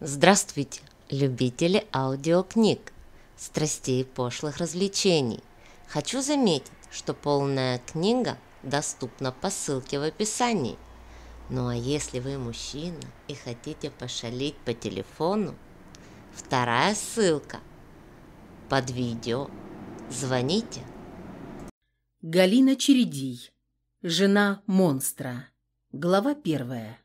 Здравствуйте, любители аудиокниг, страстей и пошлых развлечений. Хочу заметить, что полная книга доступна по ссылке в описании. Ну а если вы мужчина и хотите пошалить по телефону, вторая ссылка под видео. Звоните. Галина Чередий. Жена монстра. Глава первая.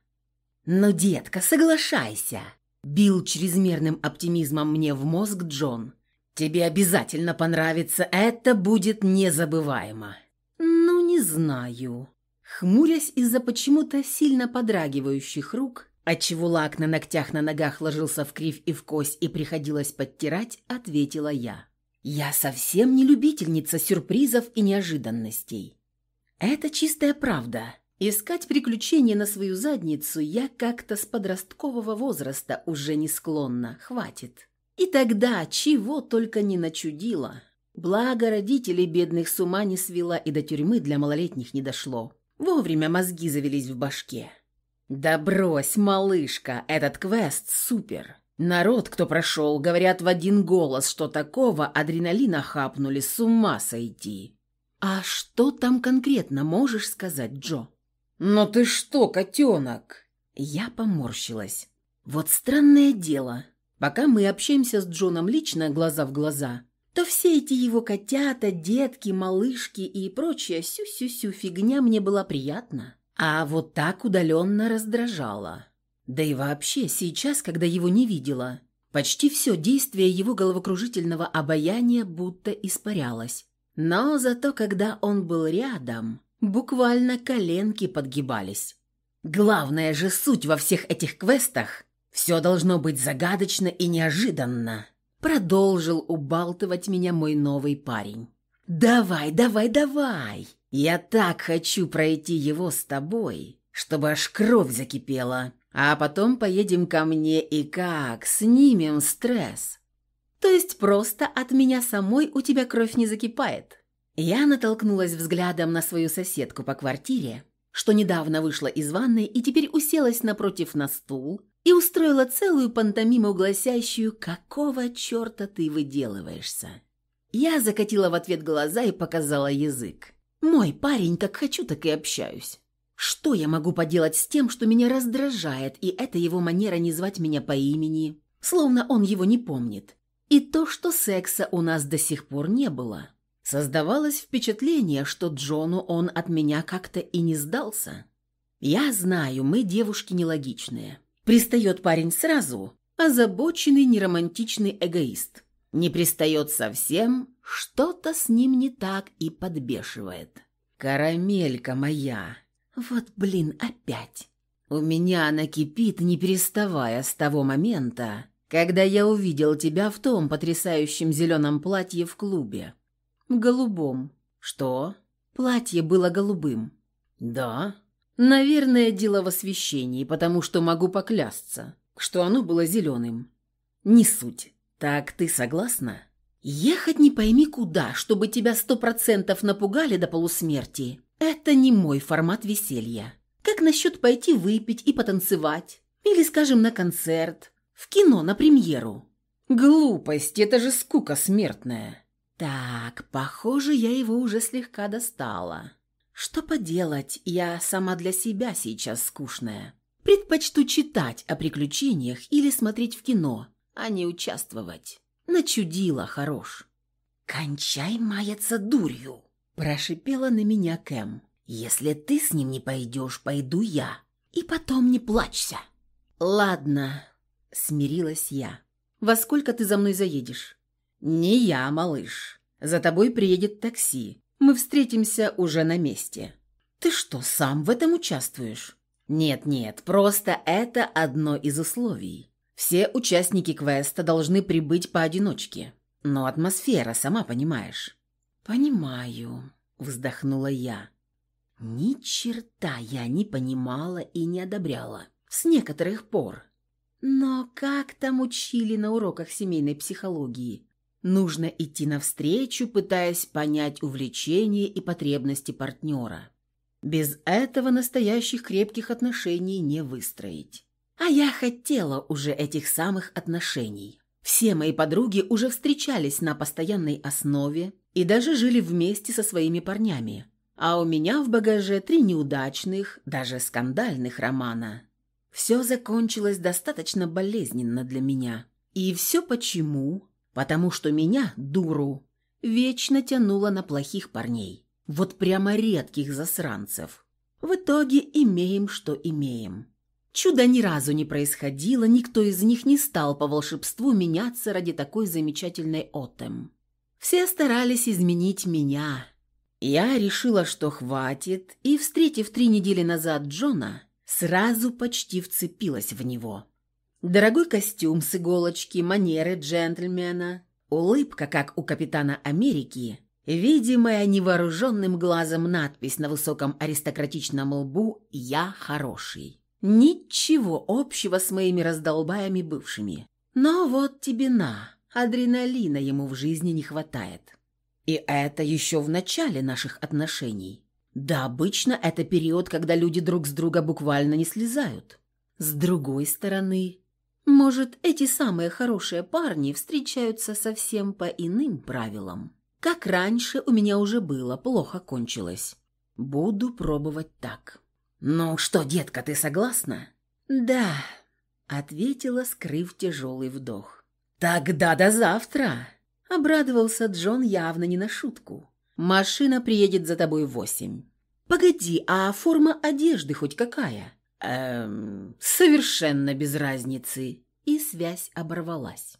«Ну, детка, соглашайся!» Бил чрезмерным оптимизмом мне в мозг Джон. «Тебе обязательно понравится, это будет незабываемо». «Ну, не знаю». Хмурясь из-за почему-то сильно подрагивающих рук, отчего лак на ногтях на ногах ложился в кривь и в кость и приходилось подтирать, ответила я. «Я совсем не любительница сюрпризов и неожиданностей. Это чистая правда. Искать приключения на свою задницу я как-то с подросткового возраста уже не склонна, хватит. И тогда чего только не начудила. Благо родителей бедных с ума не свела и до тюрьмы для малолетних не дошло. Вовремя мозги завелись в башке. «Да брось, малышка, этот квест супер!» Народ, кто прошел, говорят в один голос, что такого адреналина хапнули, с ума сойти. «А что там конкретно можешь сказать, Джо?» «Но ты что, котенок?» Я поморщилась. «Вот странное дело. Пока мы общаемся с Джоном лично, глаза в глаза, то все эти его котята, детки, малышки и прочая сю-сю-сю фигня мне была приятна, а вот так удаленно раздражала. Да и вообще, сейчас, когда его не видела, почти все действие его головокружительного обаяния будто испарялось. Но зато, когда он был рядом, Буквально коленки подгибались. Главная же суть во всех этих квестах – все должно быть загадочно и неожиданно. Продолжил убалтывать меня мой новый парень. «Давай, давай, давай! Я так хочу пройти его с тобой, чтобы аж кровь закипела. А потом поедем ко мне и как? Снимем стресс. То есть просто от меня самой у тебя кровь не закипает?» Я натолкнулась взглядом на свою соседку по квартире, что недавно вышла из ванной и теперь уселась напротив на стул и устроила целую пантомиму, гласящую «Какого черта ты выделываешься?». Я закатила в ответ глаза и показала язык. «Мой парень, как хочу, так и общаюсь. Что я могу поделать с тем, что меня раздражает, и это его манера не звать меня по имени, словно он его не помнит, и то, что секса у нас до сих пор не было?» Создавалось впечатление, что Джону он от меня как-то и не сдался. «Я знаю, мы девушки нелогичные. Пристает парень сразу, озабоченный неромантичный эгоист. Не пристает совсем, что-то с ним не так и подбешивает. Карамелька моя! Вот, блин, опять!» У меня она кипит, не переставая с того момента, когда я увидел тебя в том потрясающем зеленом платье в клубе. «Голубом». «Что?» «Платье было голубым». «Да?» «Наверное, дело в освещении, потому что могу поклясться, что оно было зеленым». «Не суть. Так ты согласна?» «Ехать не пойми куда, чтобы тебя сто процентов напугали до полусмерти. Это не мой формат веселья. Как насчет пойти выпить и потанцевать? Или, скажем, на концерт? В кино, на премьеру?» «Глупость, это же скука смертная!» Так, похоже, я его уже слегка достала. Что поделать, я сама для себя сейчас скучная. Предпочту читать о приключениях или смотреть в кино, а не участвовать. Начудила хорош. «Кончай маяться дурью!» – прошипела на меня Кэм. «Если ты с ним не пойдешь, пойду я. И потом не плачься!» «Ладно», – смирилась я. «Во сколько ты за мной заедешь?» «Не я, малыш. За тобой приедет такси. Мы встретимся уже на месте». «Ты что, сам в этом участвуешь?» «Нет-нет, просто это одно из условий. Все участники квеста должны прибыть поодиночке. Но атмосфера, сама понимаешь». «Понимаю», — вздохнула я. «Ни черта я не понимала и не одобряла. С некоторых пор». Но как там учили на уроках семейной психологии? Нужно идти навстречу, пытаясь понять увлечения и потребности партнера. Без этого настоящих крепких отношений не выстроить. А я хотела уже этих самых отношений. Все мои подруги уже встречались на постоянной основе и даже жили вместе со своими парнями. А у меня в багаже три неудачных, даже скандальных романа. Все закончилось достаточно болезненно для меня. И все почему? потому что меня, дуру, вечно тянуло на плохих парней. Вот прямо редких засранцев. В итоге имеем, что имеем. Чудо ни разу не происходило, никто из них не стал по волшебству меняться ради такой замечательной отем. Все старались изменить меня. Я решила, что хватит, и, встретив три недели назад Джона, сразу почти вцепилась в него. Дорогой костюм с иголочки, манеры джентльмена, улыбка, как у капитана Америки, видимая невооруженным глазом надпись на высоком аристократичном лбу «Я хороший». Ничего общего с моими раздолбаями бывшими. Но вот тебе на, адреналина ему в жизни не хватает. И это еще в начале наших отношений. Да, обычно это период, когда люди друг с друга буквально не слезают. С другой стороны, может, эти самые хорошие парни встречаются совсем по иным правилам. Как раньше у меня уже было, плохо кончилось. Буду пробовать так. «Ну что, детка, ты согласна?» «Да», — ответила, скрыв тяжелый вдох. «Тогда до завтра!» — обрадовался Джон явно не на шутку. «Машина приедет за тобой в восемь». «Погоди, а форма одежды хоть какая?» Эм, совершенно без разницы. И связь оборвалась.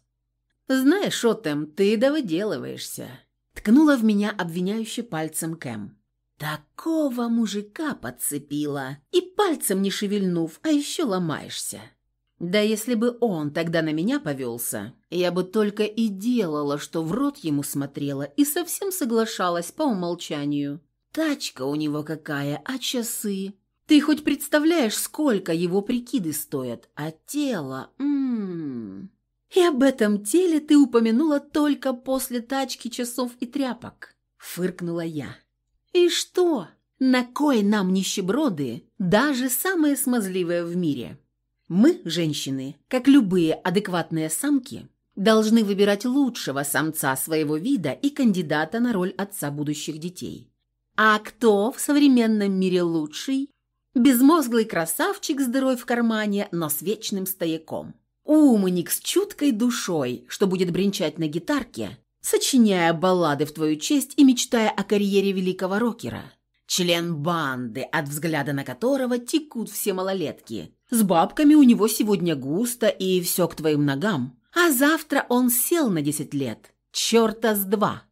«Знаешь, Отем, ты довыделываешься», — ткнула в меня обвиняюще пальцем Кэм. «Такого мужика подцепила, и пальцем не шевельнув, а еще ломаешься». Да если бы он тогда на меня повелся, я бы только и делала, что в рот ему смотрела и совсем соглашалась по умолчанию. Тачка у него какая, а часы? Ты хоть представляешь, сколько его прикиды стоят? А тело... М-м. И об этом теле ты упомянула только после тачки, часов и тряпок. Фыркнула я. И что? На кой нам нищеброды, даже самые смазливые в мире? Мы, женщины, как любые адекватные самки, должны выбирать лучшего самца своего вида и кандидата на роль отца будущих детей. А кто в современном мире лучший? Безмозглый красавчик с дырой в кармане, но с вечным стояком. Умник с чуткой душой, что будет бренчать на гитарке, сочиняя баллады в твою честь и мечтая о карьере великого рокера. Член банды, от взгляда на которого текут все малолетки. С бабками у него сегодня густо и все к твоим ногам. А завтра он сел на десять лет. Черта с два.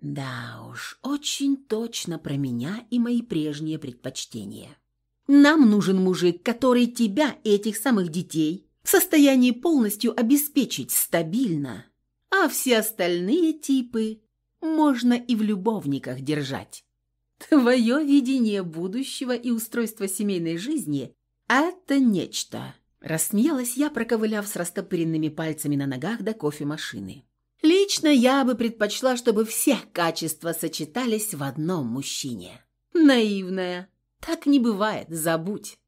Да уж, очень точно про меня и мои прежние предпочтения. Нам нужен мужик, который тебя и этих самых детей в состоянии полностью обеспечить стабильно. А все остальные типы можно и в любовниках держать. Твое видение будущего и устройство семейной жизни – это нечто. Рассмеялась я, проковыляв с растопыренными пальцами на ногах до кофемашины. Лично я бы предпочла, чтобы все качества сочетались в одном мужчине. Наивная, так не бывает, забудь.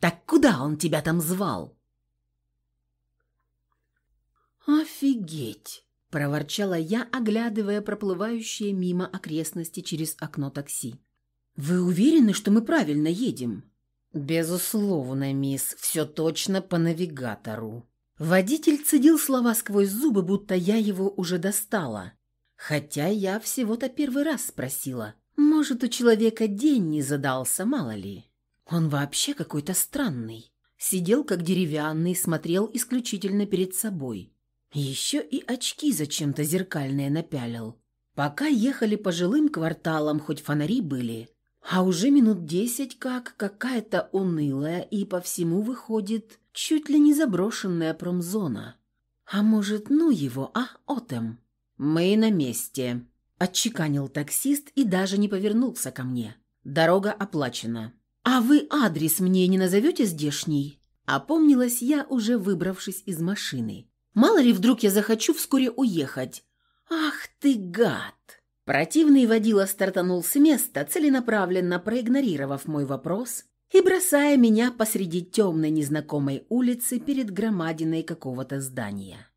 Так куда он тебя там звал? Офигеть, проворчала я, оглядывая проплывающие мимо окрестности через окно такси. Вы уверены, что мы правильно едем? Безусловно, мисс, все точно по навигатору. Водитель цедил слова сквозь зубы, будто я его уже достала. Хотя я всего-то первый раз спросила. Может, у человека день не задался, мало ли. Он вообще какой-то странный. Сидел как деревянный, смотрел исключительно перед собой. Еще и очки зачем-то зеркальные напялил. Пока ехали по жилым кварталам, хоть фонари были, а уже минут десять как какая-то унылая и по всему выходит чуть ли не заброшенная промзона. А может, ну его, а, Отем? «Мы на месте», Отчеканил таксист и даже не повернулся ко мне. Дорога оплачена. «А вы адрес мне не назовете здешний?» Опомнилась я, уже выбравшись из машины. «Мало ли, вдруг я захочу вскоре уехать». «Ах ты, гад!» Противный водила стартанул с места, целенаправленно проигнорировав мой вопрос и бросая меня посреди темной незнакомой улицы перед громадиной какого-то здания.